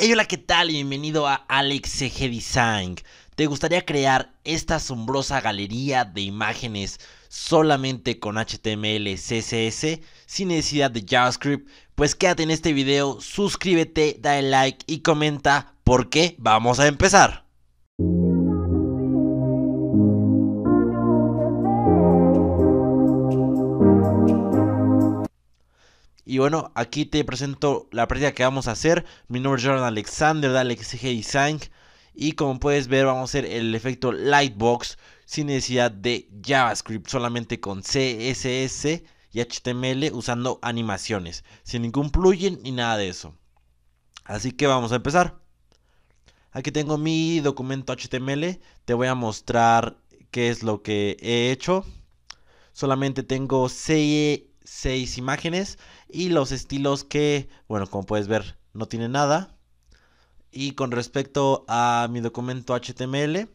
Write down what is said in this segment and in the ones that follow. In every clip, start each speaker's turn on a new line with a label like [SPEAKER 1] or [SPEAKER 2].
[SPEAKER 1] Hey, hola, ¿qué tal? Bienvenido a Alex Design. ¿Te gustaría crear esta asombrosa galería de imágenes solamente con HTML, CSS, sin necesidad de JavaScript? Pues quédate en este video, suscríbete, dale like y comenta porque vamos a empezar. Y bueno, aquí te presento la práctica que vamos a hacer. Mi nombre es Jordan Alexander de Alex Design. Y como puedes ver, vamos a hacer el efecto Lightbox sin necesidad de JavaScript, solamente con CSS y HTML usando animaciones, sin ningún plugin ni nada de eso. Así que vamos a empezar. Aquí tengo mi documento HTML, te voy a mostrar qué es lo que he hecho. Solamente tengo CSS e seis imágenes y los estilos que, bueno, como puedes ver, no tiene nada. Y con respecto a mi documento HTML,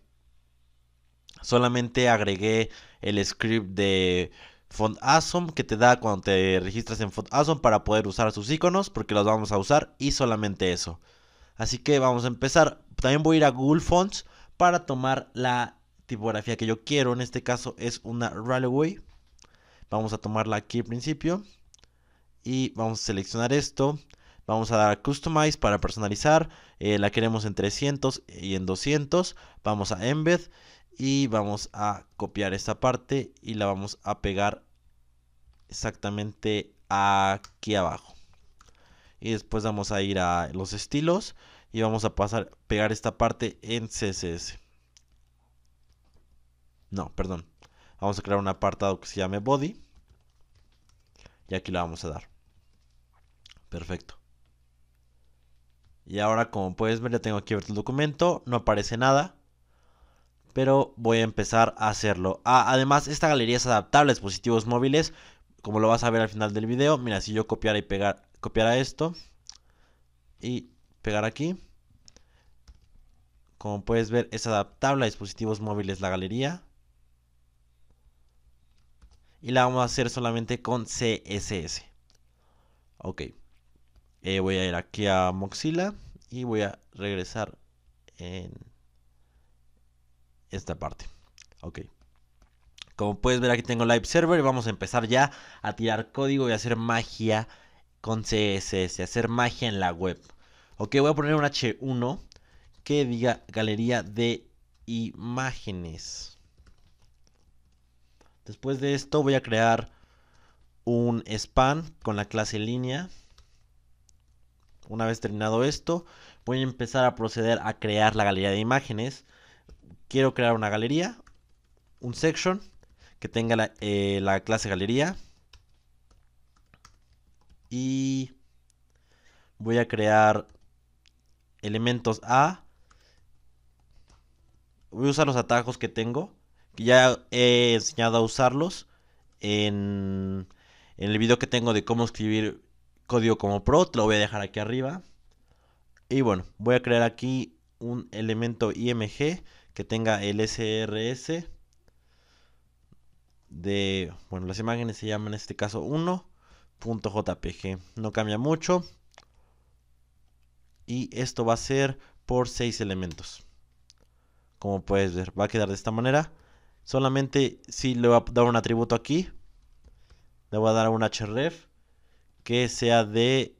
[SPEAKER 1] solamente agregué el script de font awesome que te da cuando te registras en awesome para poder usar sus iconos porque los vamos a usar y solamente eso. Así que vamos a empezar. También voy a ir a Google Fonts para tomar la tipografía que yo quiero. En este caso es una Railway. Vamos a tomarla aquí al principio. Y vamos a seleccionar esto. Vamos a dar a Customize para personalizar. Eh, la queremos en 300 y en 200. Vamos a Embed. Y vamos a copiar esta parte. Y la vamos a pegar exactamente aquí abajo. Y después vamos a ir a los estilos. Y vamos a pasar, pegar esta parte en CSS. No, perdón. Vamos a crear un apartado que se llame Body y aquí la vamos a dar. Perfecto. Y ahora como puedes ver ya tengo aquí abierto el documento, no aparece nada. Pero voy a empezar a hacerlo. Ah, además esta galería es adaptable a dispositivos móviles. Como lo vas a ver al final del video. Mira, si yo copiar y pegar, copiara esto. Y pegar aquí. Como puedes ver es adaptable a dispositivos móviles la galería y la vamos a hacer solamente con CSS. Ok. Eh, voy a ir aquí a Mozilla. y voy a regresar en esta parte. Ok. Como puedes ver aquí tengo Live Server y vamos a empezar ya a tirar código y a hacer magia con CSS, hacer magia en la web. Ok, voy a poner un H1 que diga galería de imágenes. Después de esto voy a crear un span con la clase línea. Una vez terminado esto, voy a empezar a proceder a crear la galería de imágenes. Quiero crear una galería, un section, que tenga la, eh, clase galería. Y voy a crear elementos A. Voy a usar los atajos que tengo ya he enseñado a usarlos en, en el video que tengo de cómo escribir código como pro, te lo voy a dejar aquí arriba. Y bueno, voy a crear aquí un elemento img que tenga el srs de, bueno, las imágenes se llaman en este caso 1.jpg, no cambia mucho. Y esto va a ser por 6 elementos. Como puedes ver, va a quedar de esta manera. Solamente si le voy a dar un atributo aquí. Le voy a dar un href que sea de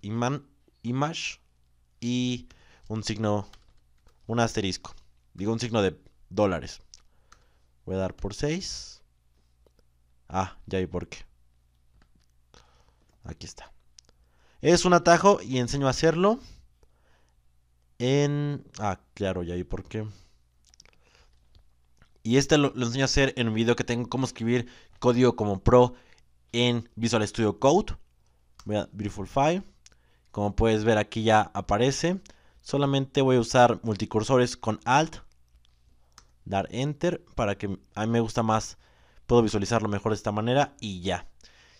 [SPEAKER 1] image y un signo, un asterisco. Digo un signo de dólares. Voy a dar por 6. Ah, ya vi por qué. Aquí está. Es un atajo y enseño a hacerlo. En... Ah, claro, ya vi por qué. Y este lo, enseño a hacer en un video que tengo cómo escribir código como pro en Visual Studio Code. Voy a Beautiful File. Como puedes ver aquí ya aparece. Solamente voy a usar multicursores con Alt. Dar Enter para que a mí me gusta más. Puedo visualizarlo mejor de esta manera y ya.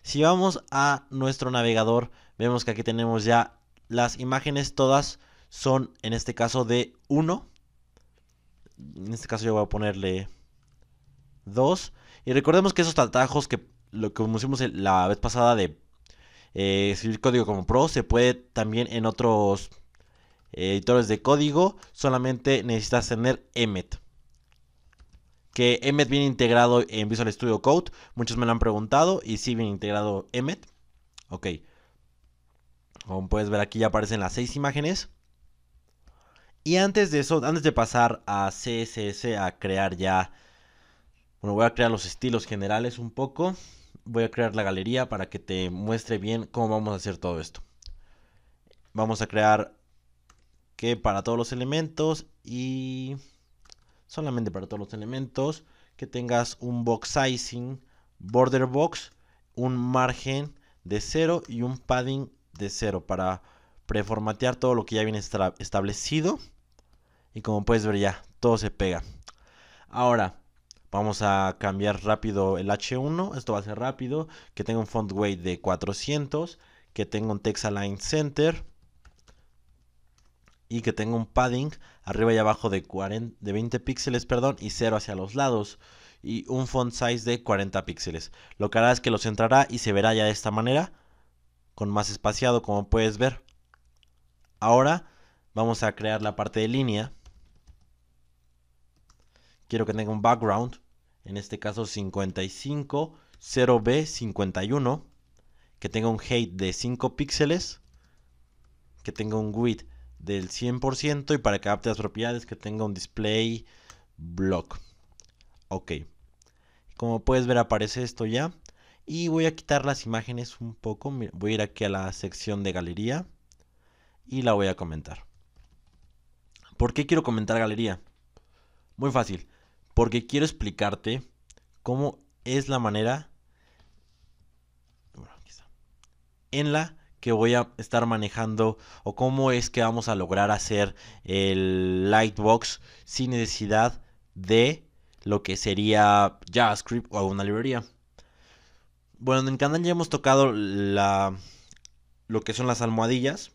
[SPEAKER 1] Si vamos a nuestro navegador, vemos que aquí tenemos ya las imágenes todas son en este caso de 1 en este caso yo voy a ponerle 2. Y recordemos que esos atajos que lo que hicimos la vez pasada de eh, escribir código como pro se puede también en otros eh, editores de código. Solamente necesitas tener Emmet. Que Emmet viene integrado en Visual Studio Code. Muchos me lo han preguntado y sí viene integrado Emmet. Ok. Como puedes ver aquí ya aparecen las seis imágenes. Y antes de eso, antes de pasar a CSS, a crear ya... Bueno, voy a crear los estilos generales un poco. Voy a crear la galería para que te muestre bien cómo vamos a hacer todo esto. Vamos a crear que para todos los elementos y solamente para todos los elementos que tengas un box sizing, border box, un margen de 0 y un padding de 0 para preformatear todo lo que ya viene establecido. Y como puedes ver ya, todo se pega. Ahora, vamos a cambiar rápido el H1. Esto va a ser rápido. Que tenga un font weight de 400. Que tenga un text align center. Y que tenga un padding arriba y abajo de, de 20 píxeles perdón, y 0 hacia los lados. Y un font size de 40 píxeles. Lo que hará es que lo centrará y se verá ya de esta manera. Con más espaciado como puedes ver. Ahora vamos a crear la parte de línea. Quiero que tenga un background, en este caso 55 0B51, que tenga un height de 5 píxeles, que tenga un width del 100% y para que adapte las propiedades que tenga un display block. Ok. Como puedes ver aparece esto ya. Y voy a quitar las imágenes un poco. Voy a ir aquí a la sección de galería y la voy a comentar. ¿Por qué quiero comentar galería? Muy fácil, porque quiero explicarte cómo es la manera en la que voy a estar manejando o cómo es que vamos a lograr hacer el Lightbox sin necesidad de lo que sería JavaScript o alguna librería. Bueno, en el canal ya hemos tocado la, lo que son las almohadillas.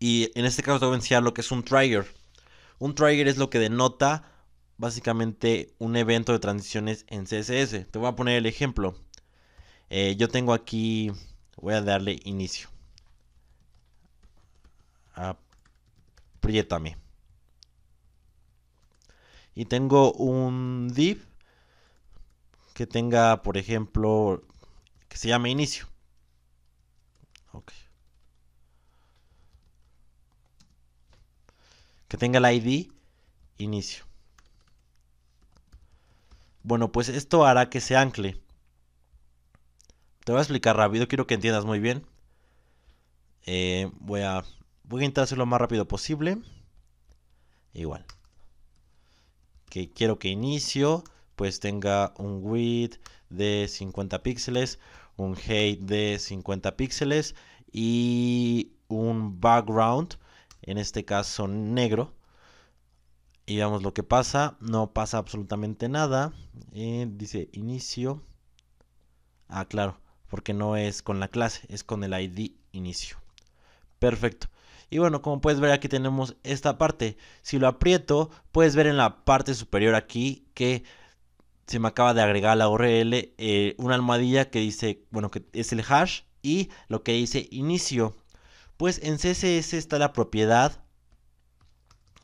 [SPEAKER 1] Y en este caso te voy a enseñar lo que es un trigger. Un trigger es lo que denota básicamente un evento de transiciones en CSS. Te voy a poner el ejemplo. Eh, yo tengo aquí, voy a darle inicio. a Apriétame. Y tengo un div que tenga, por ejemplo, que se llame inicio. Okay. que tenga el ID inicio. Bueno, pues esto hará que se ancle. Te voy a explicar rápido, quiero que entiendas muy bien. Eh, voy a voy a intentar hacerlo lo más rápido posible. Igual. Que quiero que inicio pues tenga un width de 50 píxeles, un height de 50 píxeles y un background en este caso negro. Y veamos lo que pasa. No pasa absolutamente nada. Eh, dice inicio. Ah, claro, porque no es con la clase, es con el ID inicio. Perfecto. Y bueno, como puedes ver aquí tenemos esta parte. Si lo aprieto, puedes ver en la parte superior aquí que se me acaba de agregar la URL eh, una almohadilla que dice, bueno, que es el hash y lo que dice inicio. Pues en CSS está la propiedad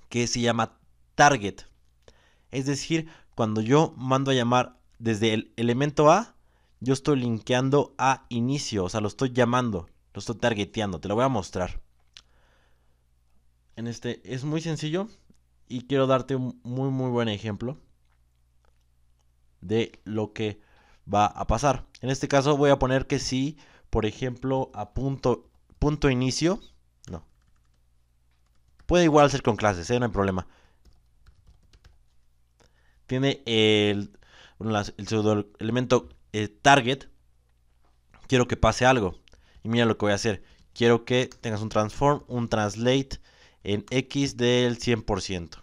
[SPEAKER 1] que se llama target. Es decir, cuando yo mando a llamar desde el elemento A, yo estoy linkeando a inicio, o sea, lo estoy llamando, lo estoy targeteando, te lo voy a mostrar. En este es muy sencillo y quiero darte un muy muy buen ejemplo de lo que va a pasar. En este caso voy a poner que si, por ejemplo, punto punto inicio. No. Puede igual ser con clases, eh, no hay problema. Tiene el, el elemento eh, target. Quiero que pase algo. Y mira lo que voy a hacer. Quiero que tengas un transform, un translate en x del 100%.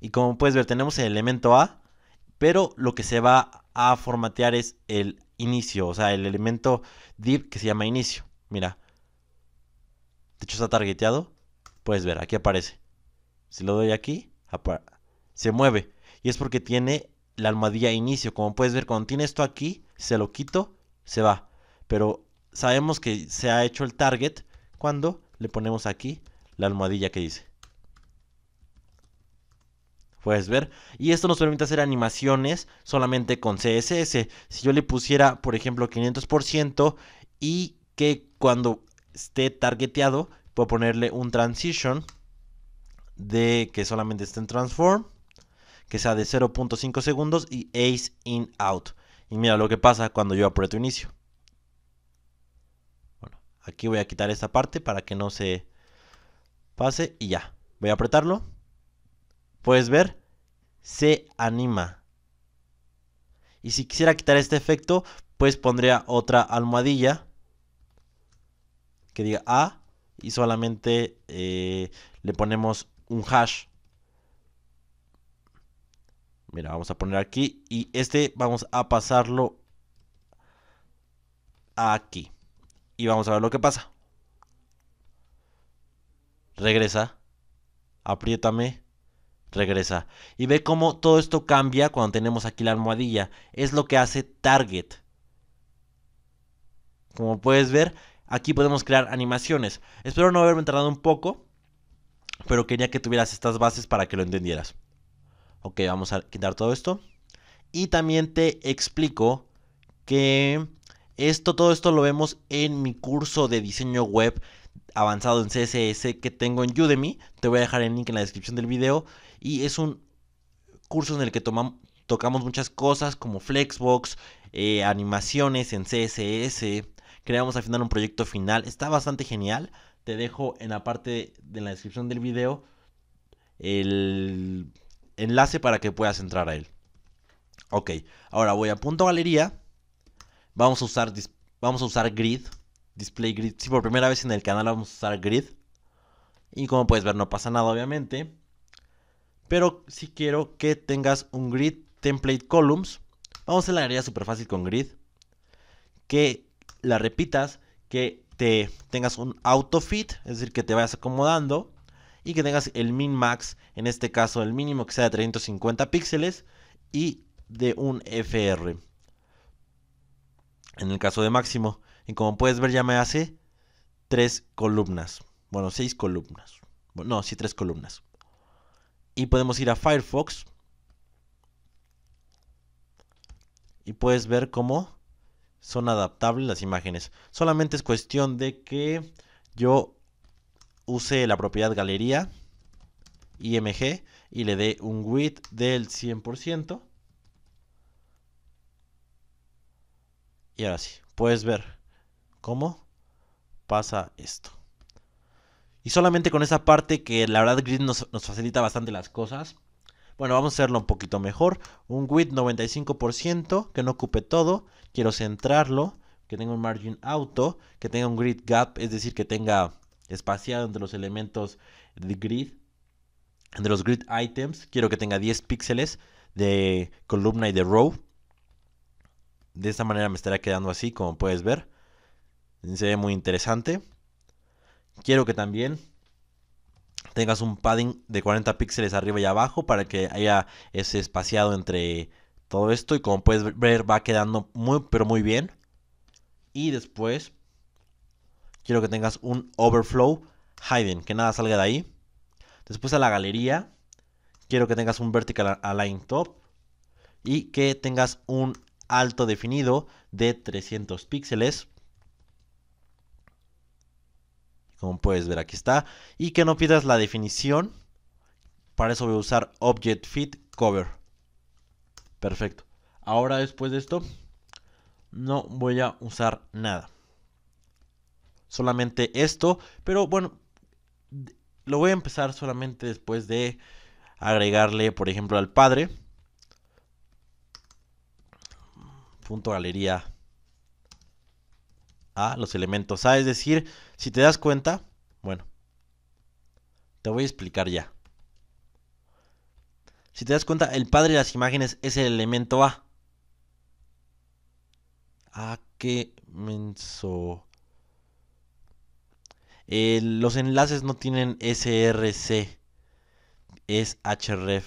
[SPEAKER 1] Y como puedes ver, tenemos el elemento A, pero lo que se va a formatear es el inicio, o sea, el elemento div que se llama inicio. Mira. De hecho está targeteado. Puedes ver, aquí aparece. Si lo doy aquí, se mueve. Y es porque tiene la almohadilla inicio. Como puedes ver, cuando tiene esto aquí, se lo quito, se va. Pero sabemos que se ha hecho el target cuando le ponemos aquí la almohadilla que dice puedes ver. Y esto nos permite hacer animaciones solamente con CSS. Si yo le pusiera, por ejemplo, 500% y que cuando esté targeteado, puedo ponerle un transition de que solamente esté en transform, que sea de 0.5 segundos y ace in out. Y mira lo que pasa cuando yo aprieto inicio. Bueno, aquí voy a quitar esta parte para que no se pase y ya. Voy a apretarlo puedes ver, se anima. Y si quisiera quitar este efecto, pues pondría otra almohadilla que diga A y solamente eh, le ponemos un hash. Mira, vamos a poner aquí y este vamos a pasarlo aquí. Y vamos a ver lo que pasa. Regresa. Apriétame regresa. Y ve cómo todo esto cambia cuando tenemos aquí la almohadilla. Es lo que hace Target. Como puedes ver, aquí podemos crear animaciones. Espero no haberme tardado un poco, pero quería que tuvieras estas bases para que lo entendieras. Ok, vamos a quitar todo esto. Y también te explico que esto, todo esto lo vemos en mi curso de diseño web avanzado en CSS que tengo en Udemy. Te voy a dejar el link en la descripción del video y es un curso en el que tocamos muchas cosas como Flexbox, eh, animaciones en CSS, creamos al final un proyecto final, está bastante genial, te dejo en la parte de, la descripción del video el enlace para que puedas entrar a él. Ok, ahora voy a punto galería, vamos a usar, vamos a usar grid, display grid, si sí, por primera vez en el canal vamos a usar grid, y como puedes ver no pasa nada obviamente, pero si quiero que tengas un grid template columns. Vamos a la área súper fácil con grid. Que la repitas, que te tengas un fit es decir, que te vayas acomodando y que tengas el min max, en este caso el mínimo que sea de 350 píxeles y de un FR. En el caso de máximo. Y como puedes ver ya me hace tres columnas. Bueno, seis columnas. No, sí, tres columnas. Y podemos ir a Firefox. Y puedes ver cómo son adaptables las imágenes. Solamente es cuestión de que yo use la propiedad galería img y le dé un width del 100%. Y ahora sí, puedes ver cómo pasa esto. Y solamente con esa parte que la verdad Grid nos, facilita bastante las cosas. Bueno, vamos a hacerlo un poquito mejor. Un width 95%, que no ocupe todo. Quiero centrarlo, que tenga un margin auto, que tenga un grid gap, es decir, que tenga espaciado entre los elementos de grid, entre los grid items. Quiero que tenga 10 píxeles de columna y de row. De esta manera me estará quedando así, como puedes ver. Se ve muy interesante. Quiero que también tengas un padding de 40 píxeles arriba y abajo para que haya ese espaciado entre todo esto y como puedes ver va quedando muy pero muy bien. Y después quiero que tengas un overflow hidden, que nada salga de ahí. Después a la galería quiero que tengas un vertical align top y que tengas un alto definido de 300 píxeles. como puedes ver aquí está, y que no pidas la definición, para eso voy a usar Object Fit Cover. Perfecto. Ahora después de esto, no voy a usar nada. Solamente esto, pero bueno, lo voy a empezar solamente después de agregarle, por ejemplo, al padre. Punto galería a los elementos A, es decir, si te das cuenta, bueno, te voy a explicar ya. Si te das cuenta, el padre de las imágenes es el elemento A. Ah, qué menso. los enlaces no tienen SRC. Es href.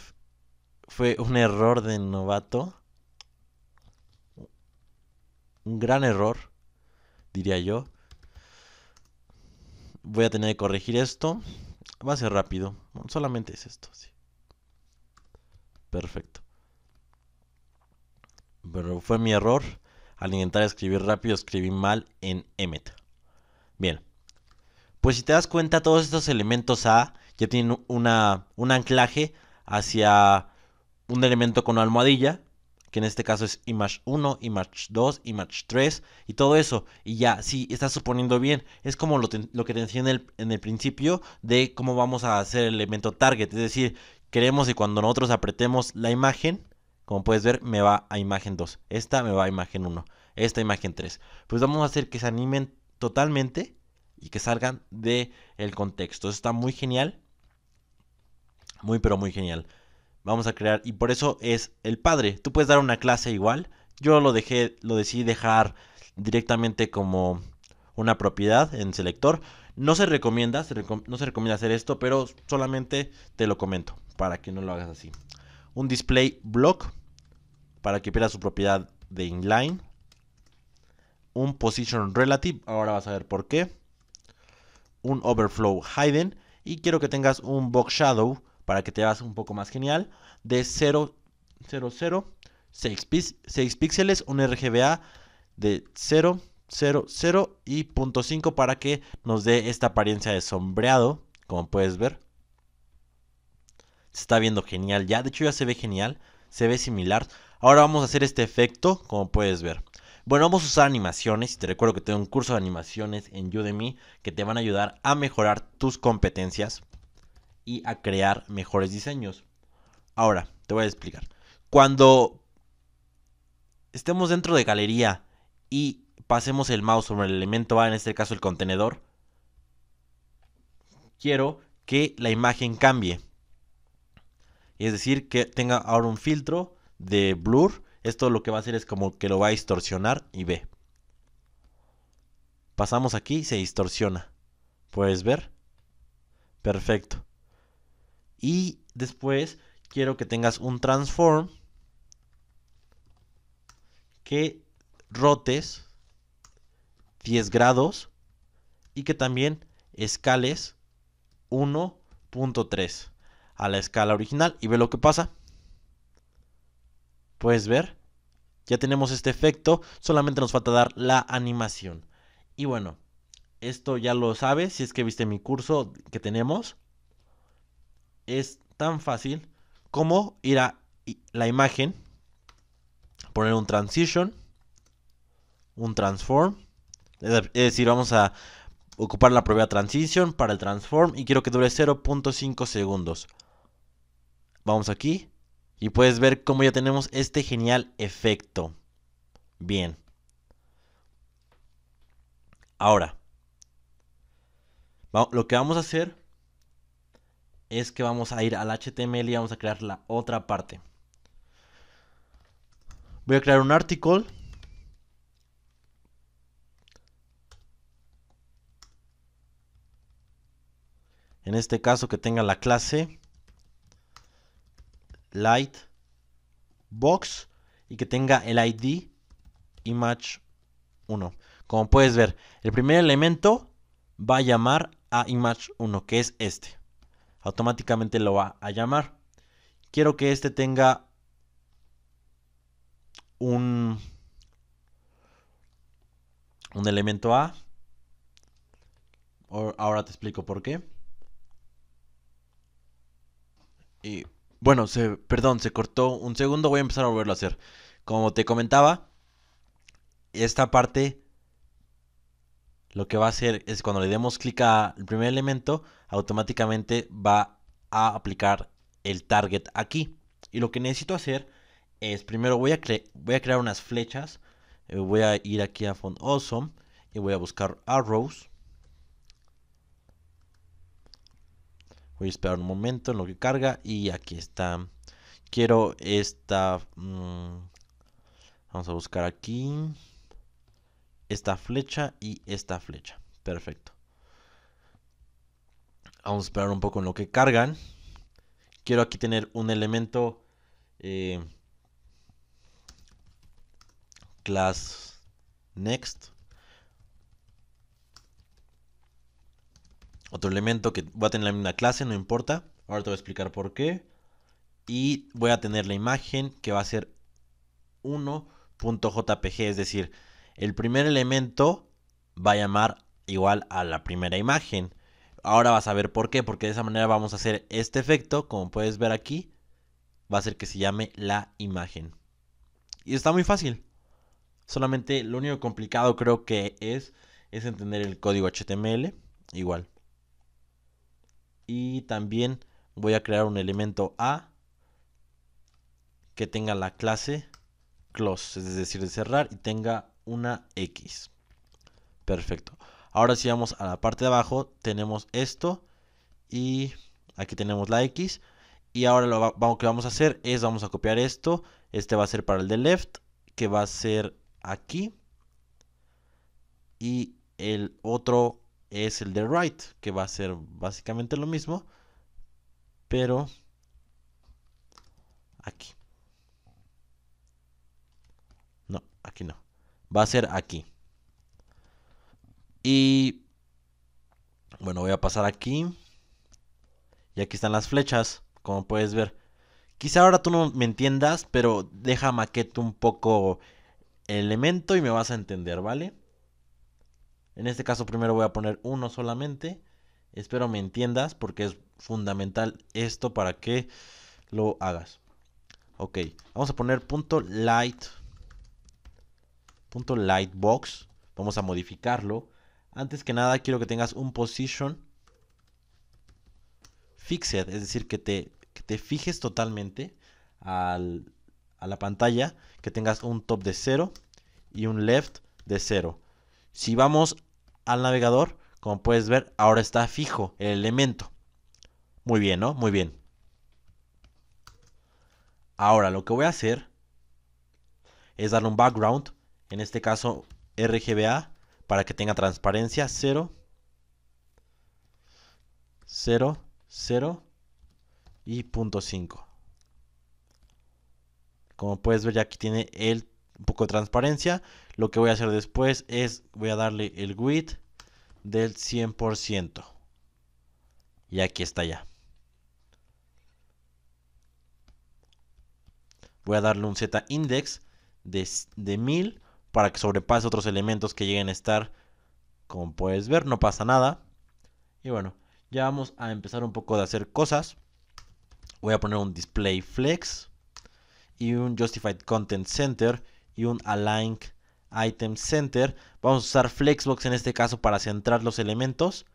[SPEAKER 1] Fue un error de novato. Un gran error, diría yo voy a tener que corregir esto. Va a ser rápido. Solamente es esto, Perfecto. Pero fue mi error. Al intentar escribir rápido, escribí mal en Emmet. Bien. Pues si te das cuenta, todos estos elementos A ya tienen una, un anclaje hacia un elemento con almohadilla que en este caso es image 1, image 2, image 3 y todo eso. Y ya, si estás suponiendo bien, es como lo, que te enseñé en el, principio de cómo vamos a hacer el elemento target. Es decir, queremos que cuando nosotros apretemos la imagen, como puedes ver, me va a imagen 2. Esta me va a imagen 1. Esta imagen 3. Pues vamos a hacer que se animen totalmente y que salgan del el contexto. está muy genial. Muy, pero muy genial vamos a crear, y por eso es el padre. Tú puedes dar una clase igual, yo lo dejé, lo decidí dejar directamente como una propiedad en selector. No se recomienda, no se recomienda hacer esto, pero solamente te lo comento para que no lo hagas así. Un display block para que pierda su propiedad de inline. Un position relative, ahora vas a ver por qué. Un overflow hidden y quiero que tengas un box shadow para que te veas un poco más genial, de 0, 0, 0 6, píxeles, un RGBA de 0, 0, 0 y .5 para que nos dé esta apariencia de sombreado, como puedes ver. Se está viendo genial ya, de hecho ya se ve genial, se ve similar. Ahora vamos a hacer este efecto, como puedes ver. Bueno, vamos a usar animaciones y te recuerdo que tengo un curso de animaciones en Udemy que te van a ayudar a mejorar tus competencias y a crear mejores diseños. Ahora, te voy a explicar. Cuando estemos dentro de galería y pasemos el mouse sobre el elemento A, en este caso el contenedor, quiero que la imagen cambie. Es decir, que tenga ahora un filtro de blur. Esto lo que va a hacer es como que lo va a distorsionar y ve. Pasamos aquí, se distorsiona. ¿Puedes ver? Perfecto. Y después quiero que tengas un transform que rotes 10 grados y que también escales 1.3 a la escala original y ve lo que pasa. Puedes ver, ya tenemos este efecto, solamente nos falta dar la animación. Y bueno, esto ya lo sabes si es que viste mi curso que tenemos es tan fácil como ir a la imagen, poner un transition, un transform, es decir, vamos a ocupar la propia transition para el transform y quiero que dure 0.5 segundos. Vamos aquí y puedes ver cómo ya tenemos este genial efecto. Bien. Ahora, lo que vamos a hacer es que vamos a ir al HTML y vamos a crear la otra parte. Voy a crear un article. En este caso que tenga la clase light box y que tenga el ID image 1. Como puedes ver, el primer elemento va a llamar a image 1, que es este automáticamente lo va a llamar. Quiero que este tenga un, un elemento A. Ahora te explico por qué. Y bueno, se, perdón, se cortó un segundo. Voy a empezar a volverlo a hacer. Como te comentaba, esta parte lo que va a hacer es cuando le demos clic al primer elemento, automáticamente va a aplicar el target aquí. Y lo que necesito hacer es, primero voy a, crear unas flechas, eh, voy a ir aquí a Font Awesome y voy a buscar Arrows. Voy a esperar un momento en lo que carga y aquí está. Quiero esta... Mm, vamos a buscar aquí esta flecha y esta flecha. Perfecto. Vamos a esperar un poco en lo que cargan. Quiero aquí tener un elemento eh, class next. Otro elemento que va a tener la misma clase, no importa. Ahora te voy a explicar por qué. Y voy a tener la imagen que va a ser 1.jpg, es decir, el primer elemento va a llamar igual a la primera imagen. Ahora vas a ver por qué, porque de esa manera vamos a hacer este efecto, como puedes ver aquí, va a ser que se llame la imagen. Y está muy fácil. Solamente lo único complicado creo que es, es entender el código HTML, igual. Y también voy a crear un elemento A que tenga la clase close, es decir, de cerrar y tenga una X. Perfecto. Ahora si vamos a la parte de abajo, tenemos esto y aquí tenemos la X. Y ahora lo, que vamos a hacer es, vamos a copiar esto. Este va a ser para el de left, que va a ser aquí. Y el otro es el de right, que va a ser básicamente lo mismo, pero aquí. No, aquí no va a ser aquí. Y bueno, voy a pasar aquí. Y aquí están las flechas, como puedes ver. Quizá ahora tú no me entiendas, pero deja maqueto un poco el elemento y me vas a entender, ¿vale? En este caso primero voy a poner uno solamente. Espero me entiendas porque es fundamental esto para que lo hagas. Ok, vamos a poner punto light. .lightbox. Vamos a modificarlo. Antes que nada quiero que tengas un position fixed, es decir, que te, te fijes totalmente a la pantalla, que tengas un top de 0 y un left de 0. Si vamos al navegador, como puedes ver, ahora está fijo el elemento. Muy bien, ¿no? Muy bien. Ahora lo que voy a hacer es darle un background en este caso RGBA, para que tenga transparencia 0, 0, 0 y punto .5. Como puedes ver ya aquí tiene el un poco de transparencia. Lo que voy a hacer después es, voy a darle el width del 100%. Y aquí está ya. Voy a darle un Z index de, de 1000 para que sobrepase otros elementos que lleguen a estar. Como puedes ver, no pasa nada. Y bueno, ya vamos a empezar un poco de hacer cosas. Voy a poner un display flex y un justified content center y un align item center. Vamos a usar flexbox en este caso para centrar los elementos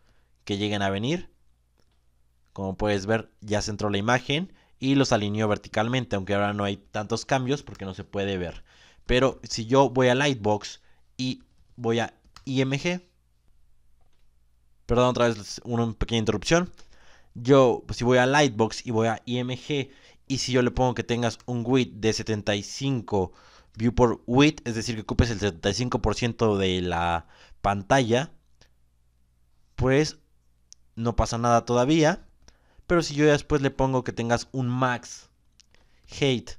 [SPEAKER 1] que lleguen a venir. Como puedes ver, ya centró la imagen y los alineó verticalmente, aunque ahora no hay tantos cambios porque no se puede ver. Pero si yo voy a Lightbox y voy a IMG, perdón, otra vez una pequeña interrupción. Yo, si voy a Lightbox y voy a IMG, y si yo le pongo que tengas un width de 75 viewport width, es decir, que ocupes el 75% de la pantalla, pues no pasa nada todavía. Pero si yo después le pongo que tengas un max height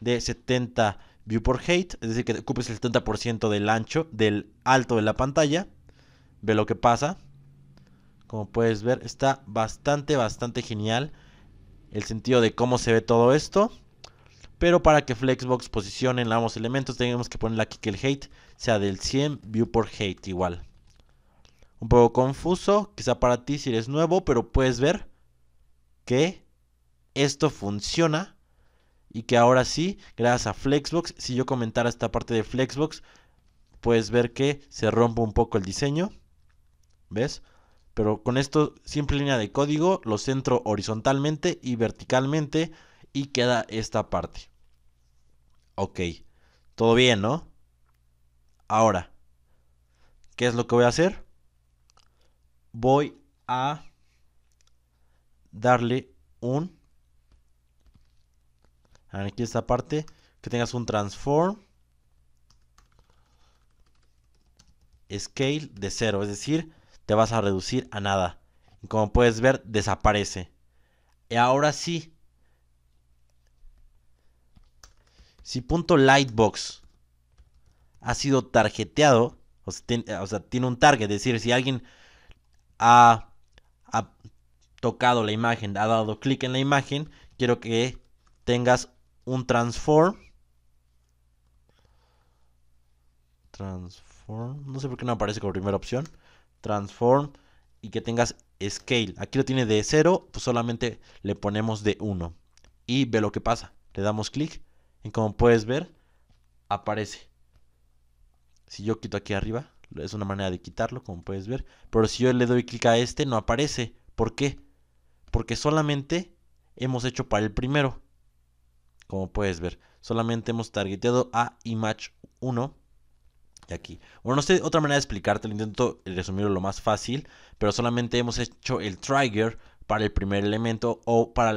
[SPEAKER 1] de 70 Viewport height, es decir, que ocupes el 70% del ancho, del alto de la pantalla. Ve lo que pasa. Como puedes ver, está bastante, bastante genial el sentido de cómo se ve todo esto. Pero para que Flexbox posicione ambos elementos, tenemos que poner aquí que el height sea del 100, viewport height igual. Un poco confuso, quizá para ti si eres nuevo, pero puedes ver que esto funciona y que ahora sí, gracias a Flexbox, si yo comentara esta parte de Flexbox, puedes ver que se rompe un poco el diseño, ¿ves? Pero con esto, simple línea de código, lo centro horizontalmente y verticalmente y queda esta parte. Ok, todo bien, ¿no? Ahora, ¿qué es lo que voy a hacer? Voy a darle un Aquí esta parte, que tengas un transform scale de cero, es decir, te vas a reducir a nada. como puedes ver, desaparece. Y ahora sí. Si punto lightbox ha sido tarjeteado, o sea, tiene, un target, es decir, si alguien ha, ha tocado la imagen, ha dado clic en la imagen, quiero que tengas un transform. Transform. No sé por qué no aparece como primera opción. Transform. Y que tengas scale. Aquí lo tiene de 0. Pues solamente le ponemos de 1. Y ve lo que pasa. Le damos clic. Y como puedes ver, aparece. Si yo quito aquí arriba, es una manera de quitarlo, como puedes ver. Pero si yo le doy clic a este, no aparece. ¿Por qué? Porque solamente hemos hecho para el primero. Como puedes ver, solamente hemos targeteado a image 1 de aquí. Bueno, no sé otra manera de explicarte, lo intento resumirlo lo más fácil, pero solamente hemos hecho el trigger para el primer elemento o para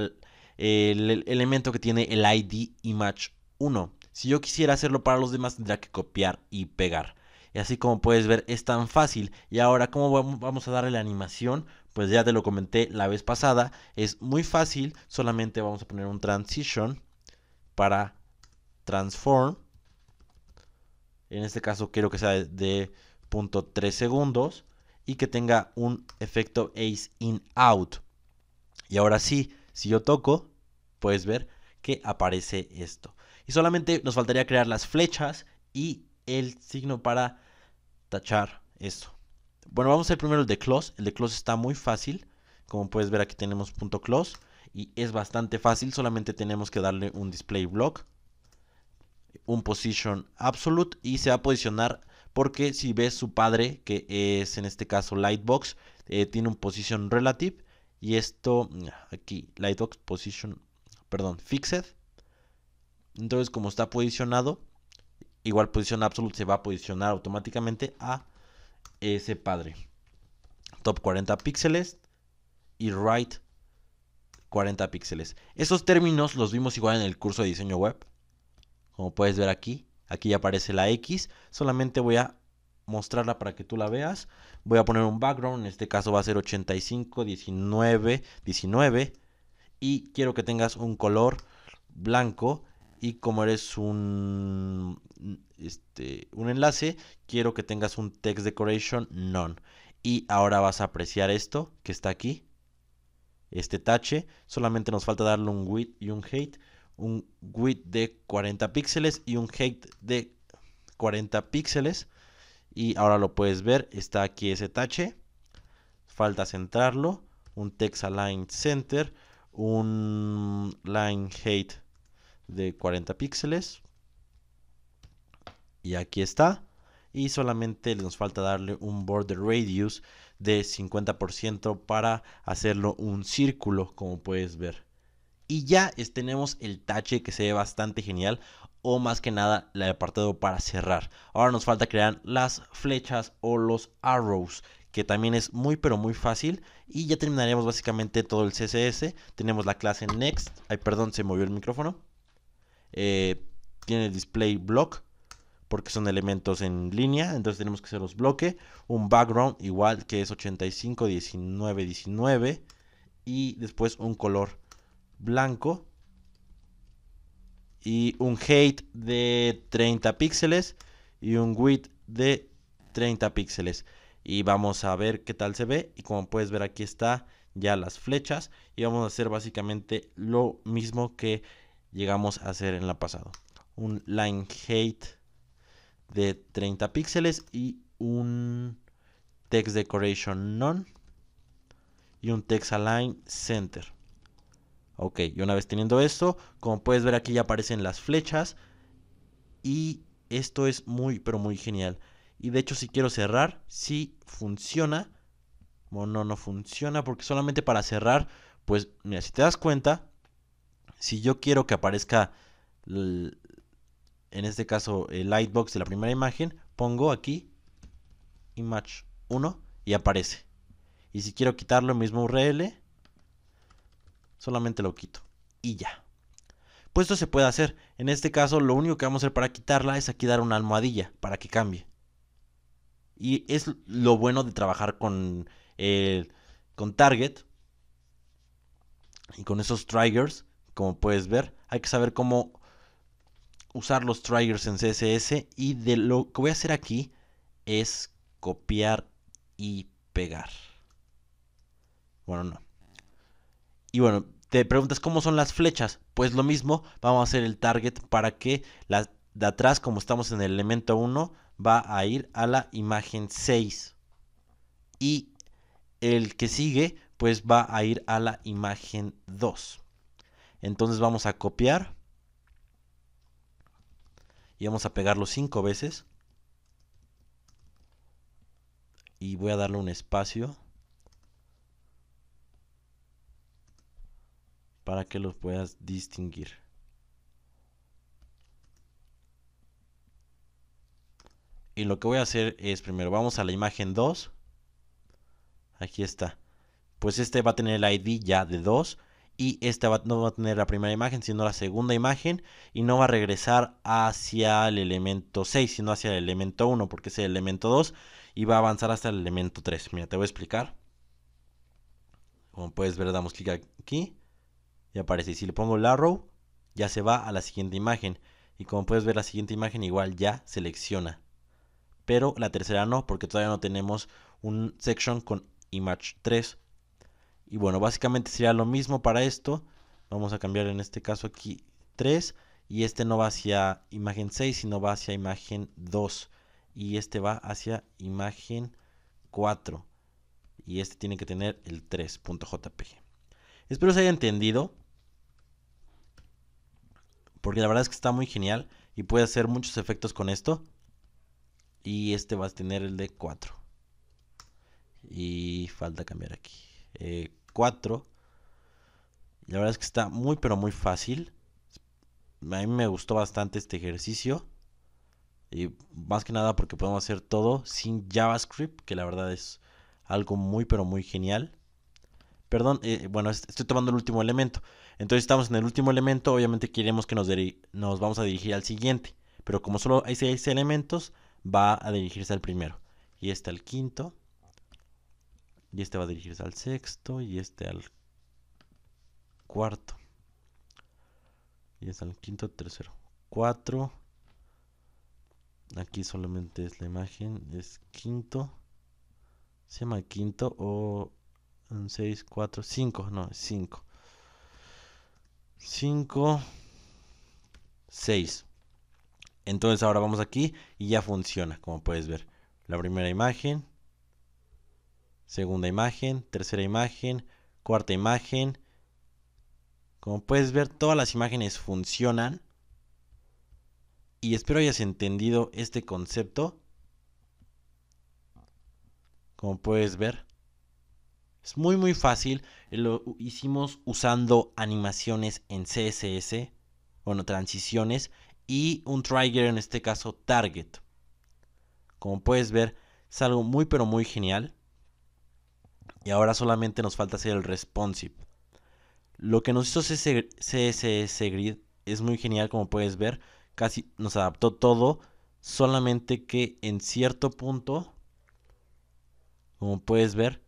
[SPEAKER 1] el, elemento que tiene el ID image 1. Si yo quisiera hacerlo para los demás, tendría que copiar y pegar. Y así como puedes ver, es tan fácil. Y ahora, ¿cómo vamos a darle la animación? Pues ya te lo comenté la vez pasada. Es muy fácil. Solamente vamos a poner un transition para transform. En este caso quiero que sea de, punto .3 segundos y que tenga un efecto ace in out. Y ahora sí, si yo toco, puedes ver que aparece esto. Y solamente nos faltaría crear las flechas y el signo para tachar esto. Bueno, vamos a hacer primero el de close. El de close está muy fácil. Como puedes ver aquí tenemos punto .close y es bastante fácil, solamente tenemos que darle un display block, un position absolute y se va a posicionar porque si ves su padre, que es en este caso Lightbox, eh, tiene un position relative y esto aquí, Lightbox position, perdón, fixed. Entonces como está posicionado, igual posición absolute se va a posicionar automáticamente a ese padre. Top 40 píxeles y right 40 píxeles. esos términos los vimos igual en el curso de diseño web. Como puedes ver aquí, aquí ya aparece la X. Solamente voy a mostrarla para que tú la veas. Voy a poner un background, en este caso va a ser 85, 19, 19. Y quiero que tengas un color blanco. Y como eres un, este, un enlace, quiero que tengas un text decoration none. Y ahora vas a apreciar esto que está aquí este tache. Solamente nos falta darle un width y un height. Un width de 40 píxeles y un height de 40 píxeles. Y ahora lo puedes ver, está aquí ese tache. Falta centrarlo. Un text align center. Un line height de 40 píxeles. Y aquí está. Y solamente nos falta darle un border radius de 50% para hacerlo un círculo, como puedes ver. Y ya tenemos el tache que se ve bastante genial o más que nada el apartado para cerrar. Ahora nos falta crear las flechas o los arrows que también es muy pero muy fácil y ya terminaremos básicamente todo el CSS. Tenemos la clase next, ay perdón se movió el micrófono. Eh, tiene display block porque son elementos en línea, entonces tenemos que hacer los bloque, un background igual que es 85, 19, 19 y después un color blanco y un height de 30 píxeles y un width de 30 píxeles y vamos a ver qué tal se ve y como puedes ver aquí está ya las flechas y vamos a hacer básicamente lo mismo que llegamos a hacer en la pasado un line height de 30 píxeles y un text decoration none y un text align center. Ok, y una vez teniendo esto, como puedes ver aquí ya aparecen las flechas y esto es muy pero muy genial. Y de hecho si quiero cerrar, si funciona. o no, no funciona porque solamente para cerrar, pues mira, si te das cuenta, si yo quiero que aparezca en este caso el lightbox de la primera imagen, pongo aquí image 1 y aparece. Y si quiero quitarlo, mismo URL, solamente lo quito y ya. Pues esto se puede hacer. En este caso, lo único que vamos a hacer para quitarla es aquí dar una almohadilla para que cambie. Y es lo bueno de trabajar con, eh, con Target y con esos triggers, como puedes ver. Hay que saber cómo usar los triggers en CSS y de lo que voy a hacer aquí es copiar y pegar. Bueno, no. Y bueno, te preguntas cómo son las flechas. Pues lo mismo, vamos a hacer el target para que la de atrás, como estamos en el elemento 1, va a ir a la imagen 6. Y el que sigue, pues va a ir a la imagen 2. Entonces vamos a copiar y vamos a pegarlo cinco veces y voy a darle un espacio para que los puedas distinguir y lo que voy a hacer es primero vamos a la imagen 2 aquí está pues este va a tener el ID ya de 2 y esta va, no va a tener la primera imagen, sino la segunda imagen y no va a regresar hacia el elemento 6, sino hacia el elemento 1, porque es el elemento 2 y va a avanzar hasta el elemento 3. Mira, te voy a explicar. Como puedes ver, damos clic aquí y aparece. Y si le pongo el arrow, ya se va a la siguiente imagen. Y como puedes ver, la siguiente imagen igual ya selecciona. Pero la tercera no, porque todavía no tenemos un section con image 3. Y bueno, básicamente sería lo mismo para esto. Vamos a cambiar en este caso aquí 3 y este no va hacia imagen 6, sino va hacia imagen 2 y este va hacia imagen 4 y este tiene que tener el 3.jpg. Espero se haya entendido porque la verdad es que está muy genial y puede hacer muchos efectos con esto. Y este va a tener el de 4. Y falta cambiar aquí. Eh, la verdad es que está muy, pero muy fácil. A mí me gustó bastante este ejercicio. Y más que nada porque podemos hacer todo sin JavaScript, que la verdad es algo muy, pero muy genial. Perdón, eh, bueno, estoy tomando el último elemento. Entonces estamos en el último elemento, obviamente queremos que nos, nos vamos a dirigir al siguiente. Pero como solo hay seis elementos, va a dirigirse al primero. Y está el quinto. Y este va a dirigirse al sexto y este al cuarto. Y es al quinto, tercero. Cuatro. Aquí solamente es la imagen. Es quinto. Se llama quinto o seis, cuatro, cinco, No, cinco, cinco, seis, Entonces ahora vamos aquí y ya funciona, como puedes ver. La primera imagen, segunda imagen, tercera imagen, cuarta imagen. Como puedes ver, todas las imágenes funcionan. Y espero hayas entendido este concepto. Como puedes ver. Es muy muy fácil. Lo hicimos usando animaciones en CSS. Bueno, transiciones. Y un trigger, en este caso target. Como puedes ver, es algo muy pero muy genial y ahora solamente nos falta hacer el responsive. Lo que nos hizo CSS Grid es muy genial como puedes ver, casi nos adaptó todo, solamente que en cierto punto, como puedes ver,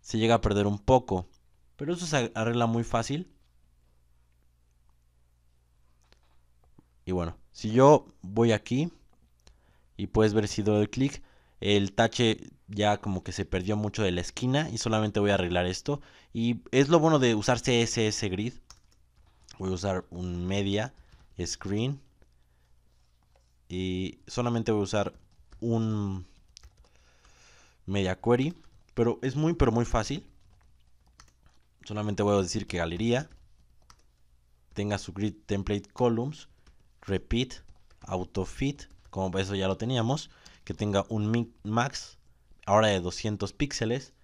[SPEAKER 1] se llega a perder un poco. Pero eso se arregla muy fácil. Y bueno, si yo voy aquí y puedes ver si doy clic, el tache ya como que se perdió mucho de la esquina y solamente voy a arreglar esto. Y es lo bueno de usar CSS Grid. Voy a usar un media screen. Y solamente voy a usar un media query. Pero es muy, pero muy fácil. Solamente voy a decir que galería tenga su grid template columns, repeat, autofit, como eso ya lo teníamos que tenga un max ahora de 200 píxeles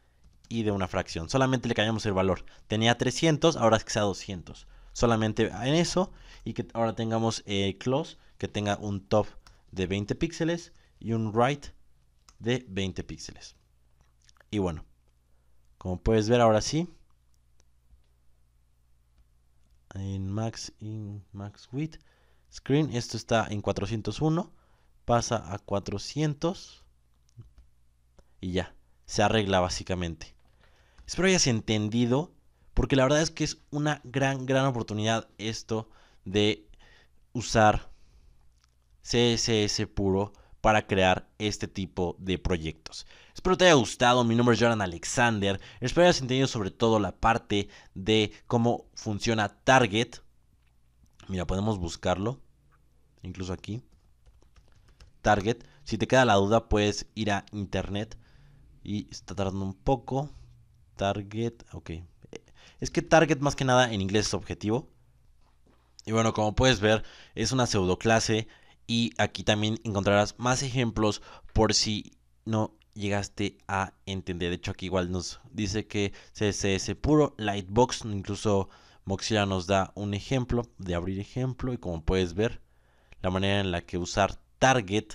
[SPEAKER 1] y de una fracción. Solamente le cambiamos el valor. Tenía 300, ahora es que sea 200. Solamente en eso y que ahora tengamos eh, close que tenga un top de 20 píxeles y un right de 20 píxeles. Y bueno, como puedes ver ahora sí, en max in max width screen esto está en 401 pasa a 400 y ya, se arregla básicamente. Espero hayas entendido, porque la verdad es que es una gran, gran oportunidad esto de usar CSS puro para crear este tipo de proyectos. Espero te haya gustado, mi nombre es Jordan Alexander, espero hayas entendido sobre todo la parte de cómo funciona Target. Mira, podemos buscarlo, incluso aquí. Target. Si te queda la duda, puedes ir a internet. Y está tardando un poco. Target, ok. Es que Target más que nada en inglés es objetivo. Y bueno, como puedes ver, es una pseudo clase Y aquí también encontrarás más ejemplos por si no llegaste a entender. De hecho, aquí igual nos dice que CSS puro, Lightbox, incluso Mozilla nos da un ejemplo de abrir ejemplo. Y como puedes ver, la manera en la que usar target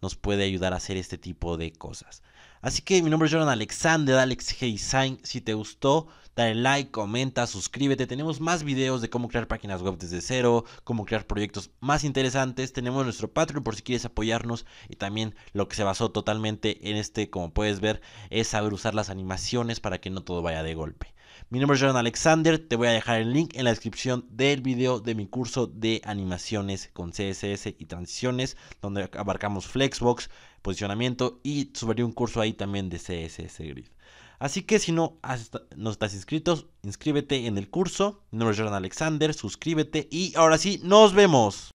[SPEAKER 1] nos puede ayudar a hacer este tipo de cosas. Así que mi nombre es Jordan Alexander, Alex Design. Si te gustó, dale like, comenta, suscríbete. Tenemos más videos de cómo crear páginas web desde cero, cómo crear proyectos más interesantes. Tenemos nuestro Patreon por si quieres apoyarnos. Y también lo que se basó totalmente en este, como puedes ver, es saber usar las animaciones para que no todo vaya de golpe. Mi nombre es Jordan Alexander, te voy a dejar el link en la descripción del video de mi curso de animaciones con CSS y transiciones, donde abarcamos Flexbox, posicionamiento y subiré un curso ahí también de CSS Grid. Así que si no, no estás inscrito, inscríbete en el curso. Mi nombre es Jordan Alexander, suscríbete y ahora sí, nos vemos.